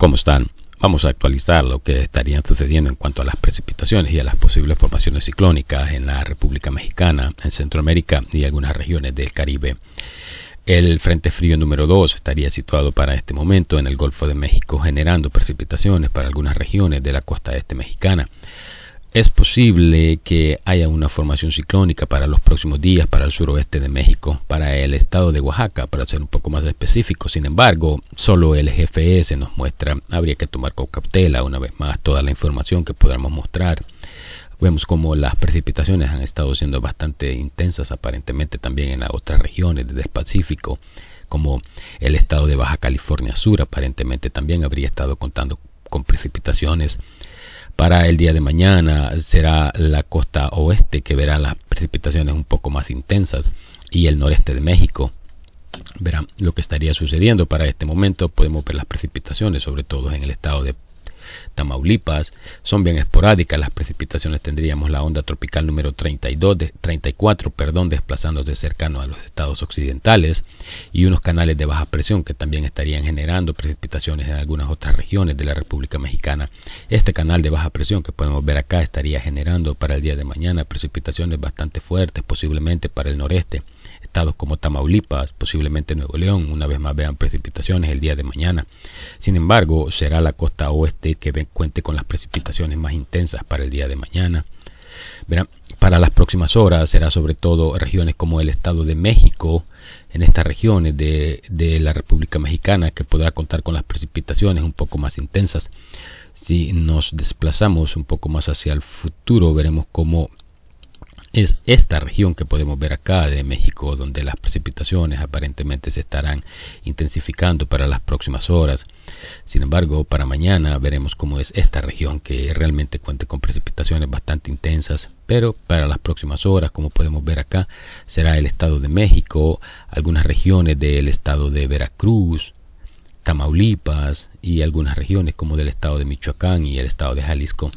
¿Cómo están? Vamos a actualizar lo que estaría sucediendo en cuanto a las precipitaciones y a las posibles formaciones ciclónicas en la República Mexicana, en Centroamérica y algunas regiones del Caribe. El Frente Frío número 2 estaría situado para este momento en el Golfo de México, generando precipitaciones para algunas regiones de la costa este mexicana. Es posible que haya una formación ciclónica para los próximos días para el suroeste de México, para el estado de Oaxaca, para ser un poco más específico. Sin embargo, solo el GFS nos muestra, habría que tomar con cautela una vez más toda la información que podamos mostrar. Vemos como las precipitaciones han estado siendo bastante intensas aparentemente también en otras regiones del Pacífico, como el estado de Baja California Sur aparentemente también habría estado contando con precipitaciones para el día de mañana será la costa oeste que verá las precipitaciones un poco más intensas y el noreste de México verá lo que estaría sucediendo para este momento. Podemos ver las precipitaciones, sobre todo en el estado de Tamaulipas. Son bien esporádicas las precipitaciones. Tendríamos la onda tropical número 32, de, 34, perdón, desplazándose cercano a los estados occidentales y unos canales de baja presión que también estarían generando precipitaciones en algunas otras regiones de la República Mexicana. Este canal de baja presión que podemos ver acá estaría generando para el día de mañana precipitaciones bastante fuertes, posiblemente para el noreste estados como Tamaulipas, posiblemente Nuevo León, una vez más vean precipitaciones el día de mañana. Sin embargo, será la costa oeste que cuente con las precipitaciones más intensas para el día de mañana. para las próximas horas será sobre todo regiones como el Estado de México, en estas regiones de la República Mexicana, que podrá contar con las precipitaciones un poco más intensas. Si nos desplazamos un poco más hacia el futuro, veremos cómo es esta región que podemos ver acá de México, donde las precipitaciones aparentemente se estarán intensificando para las próximas horas. Sin embargo, para mañana veremos cómo es esta región que realmente cuenta con precipitaciones bastante intensas, pero para las próximas horas, como podemos ver acá, será el estado de México, algunas regiones del estado de Veracruz, Tamaulipas y algunas regiones como del estado de Michoacán y el estado de Jalisco.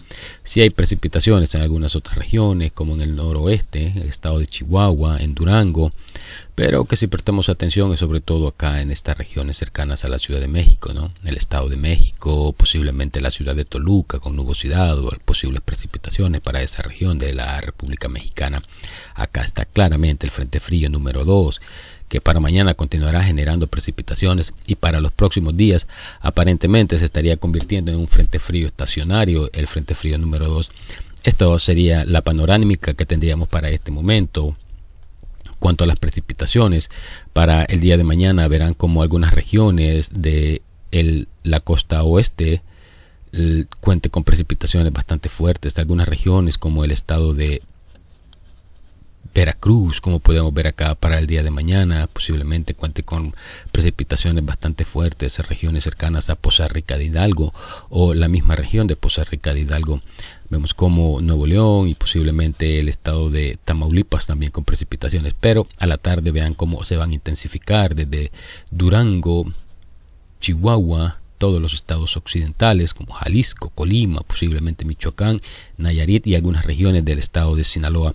Si hay precipitaciones en algunas otras regiones como en el noroeste, el estado de Chihuahua, en Durango, pero que si prestamos atención es sobre todo acá en estas regiones cercanas a la Ciudad de México, ¿no? El estado de México, posiblemente la ciudad de Toluca con nubosidad o posibles precipitaciones para esa región de la República Mexicana. Acá está claramente el frente frío número 2 que para mañana continuará generando precipitaciones y para los próximos días aparentemente se estaría convirtiendo en un frente frío estacionario, el frente frío número 2. esto sería la panorámica que tendríamos para este momento. Cuanto a las precipitaciones, para el día de mañana verán como algunas regiones de la costa oeste cuente con precipitaciones bastante fuertes. Algunas regiones como el estado de Veracruz, como podemos ver acá para el día de mañana, posiblemente cuente con precipitaciones bastante fuertes en regiones cercanas a Poza Rica de Hidalgo o la misma región de Poza Rica de Hidalgo. Vemos como Nuevo León y posiblemente el estado de Tamaulipas también con precipitaciones, pero a la tarde vean cómo se van a intensificar desde Durango, Chihuahua, todos los estados occidentales como Jalisco, Colima, posiblemente Michoacán, Nayarit y algunas regiones del estado de Sinaloa.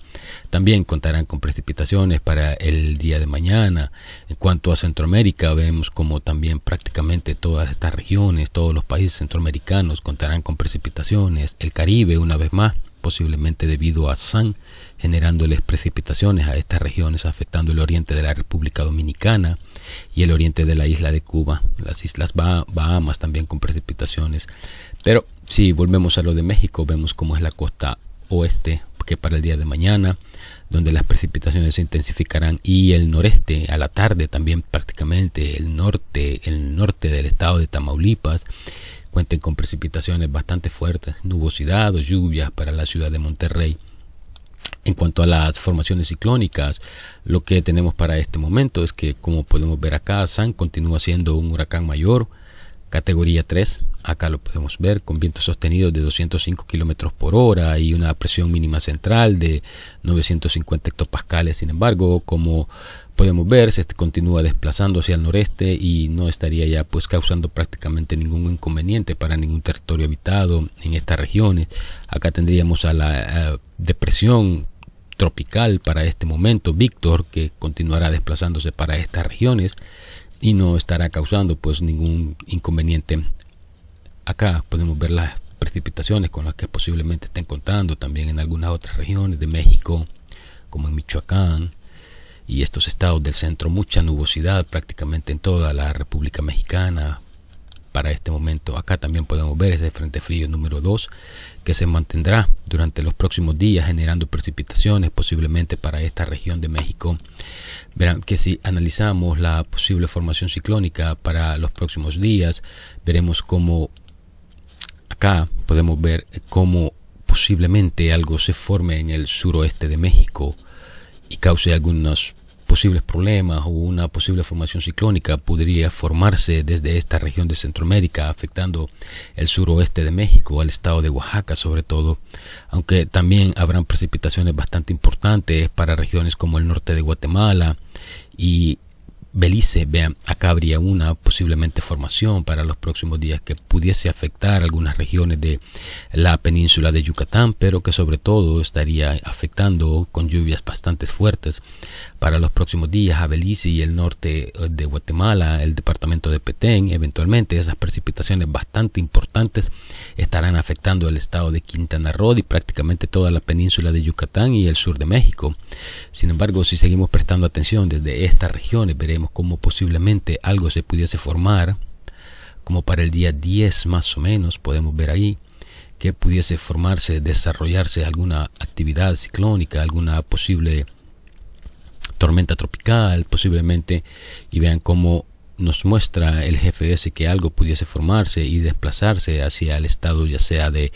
También contarán con precipitaciones para el día de mañana. En cuanto a Centroamérica, vemos como también prácticamente todas estas regiones, todos los países centroamericanos contarán con precipitaciones. El Caribe, una vez más, posiblemente debido a San, generándoles precipitaciones a estas regiones, afectando el oriente de la República Dominicana, y el oriente de la isla de Cuba, las islas Bahamas también con precipitaciones. Pero si volvemos a lo de México, vemos cómo es la costa oeste que para el día de mañana, donde las precipitaciones se intensificarán y el noreste a la tarde también prácticamente el norte, el norte del estado de Tamaulipas cuenten con precipitaciones bastante fuertes, nubosidad o lluvias para la ciudad de Monterrey en cuanto a las formaciones ciclónicas, lo que tenemos para este momento es que, como podemos ver acá, San continúa siendo un huracán mayor, categoría 3. Acá lo podemos ver con vientos sostenidos de 205 kilómetros por hora y una presión mínima central de 950 hectopascales. Sin embargo, como podemos ver, se continúa desplazando hacia el noreste y no estaría ya pues causando prácticamente ningún inconveniente para ningún territorio habitado en estas regiones. Acá tendríamos a la eh, depresión tropical para este momento, Víctor, que continuará desplazándose para estas regiones y no estará causando pues ningún inconveniente. Acá podemos ver las precipitaciones con las que posiblemente estén contando también en algunas otras regiones de México, como en Michoacán y estos estados del centro, mucha nubosidad prácticamente en toda la República Mexicana, para este momento. Acá también podemos ver ese frente frío número 2 que se mantendrá durante los próximos días generando precipitaciones posiblemente para esta región de México. Verán que si analizamos la posible formación ciclónica para los próximos días, veremos cómo acá podemos ver cómo posiblemente algo se forme en el suroeste de México y cause algunos posibles problemas o una posible formación ciclónica podría formarse desde esta región de Centroamérica, afectando el suroeste de México, al estado de Oaxaca sobre todo, aunque también habrán precipitaciones bastante importantes para regiones como el norte de Guatemala y Belice vean, acá habría una posiblemente formación para los próximos días que pudiese afectar algunas regiones de la península de Yucatán, pero que sobre todo estaría afectando con lluvias bastante fuertes para los próximos días a Belice y el norte eh, de Guatemala, el departamento de Petén, eventualmente esas precipitaciones bastante importantes estarán afectando el estado de Quintana Roo y prácticamente toda la península de Yucatán y el sur de México. Sin embargo, si seguimos prestando atención desde estas regiones, veremos como posiblemente algo se pudiese formar, como para el día 10 más o menos, podemos ver ahí, que pudiese formarse, desarrollarse alguna actividad ciclónica, alguna posible tormenta tropical, posiblemente, y vean cómo nos muestra el GFS que algo pudiese formarse y desplazarse hacia el estado ya sea de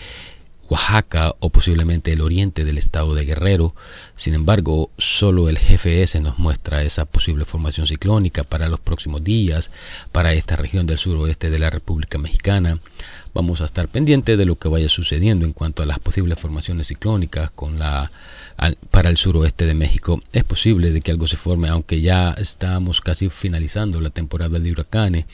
Oaxaca o posiblemente el oriente del estado de Guerrero. Sin embargo, solo el GFS nos muestra esa posible formación ciclónica para los próximos días, para esta región del suroeste de la República Mexicana. Vamos a estar pendiente de lo que vaya sucediendo en cuanto a las posibles formaciones ciclónicas con la para el suroeste de México. Es posible de que algo se forme, aunque ya estamos casi finalizando la temporada de huracanes,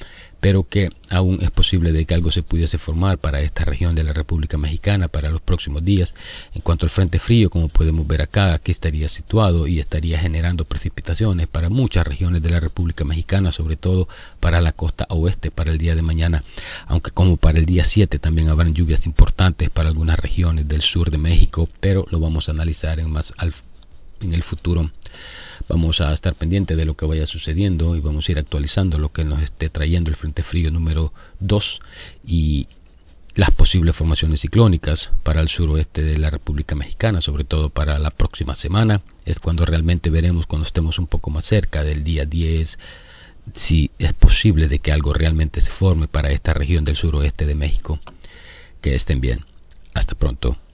pero que aún es posible de que algo se pudiese formar para esta región de la República Mexicana para los próximos días. En cuanto al frente frío, como podemos ver acá, aquí estaría situado y estaría generando precipitaciones para muchas regiones de la República Mexicana, sobre todo para la costa oeste para el día de mañana, aunque como para el día también habrán lluvias importantes para algunas regiones del sur de México, pero lo vamos a analizar en más al, en el futuro. Vamos a estar pendiente de lo que vaya sucediendo y vamos a ir actualizando lo que nos esté trayendo el Frente Frío número 2 y las posibles formaciones ciclónicas para el suroeste de la República Mexicana, sobre todo para la próxima semana. Es cuando realmente veremos cuando estemos un poco más cerca del día 10 si es posible de que algo realmente se forme para esta región del suroeste de México. Que estén bien. Hasta pronto.